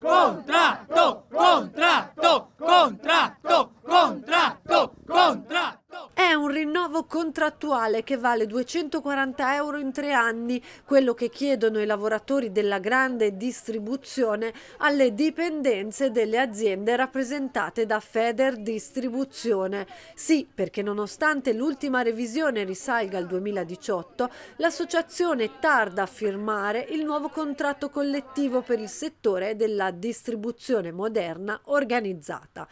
Contra! rinnovo contrattuale che vale 240 euro in tre anni, quello che chiedono i lavoratori della grande distribuzione alle dipendenze delle aziende rappresentate da Feder Distribuzione. Sì, perché nonostante l'ultima revisione risalga al 2018, l'associazione tarda a firmare il nuovo contratto collettivo per il settore della distribuzione moderna organizzata.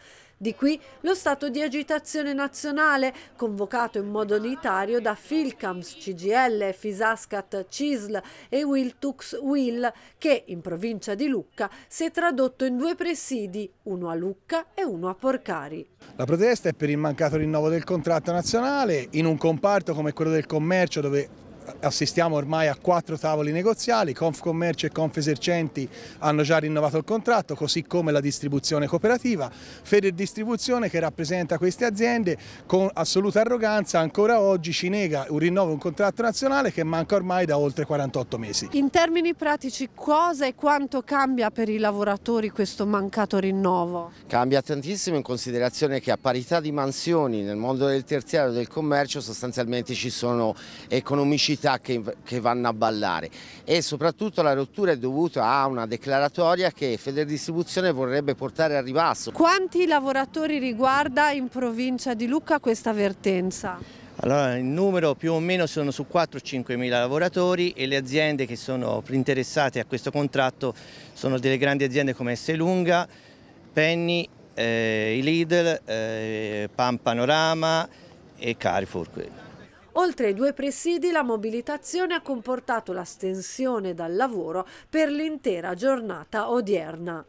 Di qui lo stato di agitazione nazionale, convocato in modo unitario da Filcams, CGL, Fisascat, CISL e Wiltux Will, che in provincia di Lucca si è tradotto in due presidi, uno a Lucca e uno a Porcari. La protesta è per il mancato rinnovo del contratto nazionale in un comparto come quello del commercio dove assistiamo ormai a quattro tavoli negoziali, Confcommercio e Confesercenti hanno già rinnovato il contratto, così come la distribuzione cooperativa, Feder Distribuzione che rappresenta queste aziende con assoluta arroganza ancora oggi ci nega un rinnovo un contratto nazionale che manca ormai da oltre 48 mesi. In termini pratici cosa e quanto cambia per i lavoratori questo mancato rinnovo? Cambia tantissimo in considerazione che a parità di mansioni nel mondo del terziario e del commercio sostanzialmente ci sono economicità che, che, vanno a ballare e soprattutto la rottura è dovuta a una declaratoria che Federdistribuzione vorrebbe portare a ribasso. Quanti lavoratori riguarda in provincia di Lucca questa avvertenza? Allora, il numero più o meno sono su 4-5 mila lavoratori e le aziende che sono interessate a questo contratto sono delle grandi aziende come Esselunga, Penny, eh, Lidl, eh, Pan Panorama e Carrefour. Oltre ai due presidi, la mobilitazione ha comportato la stensione dal lavoro per l'intera giornata odierna.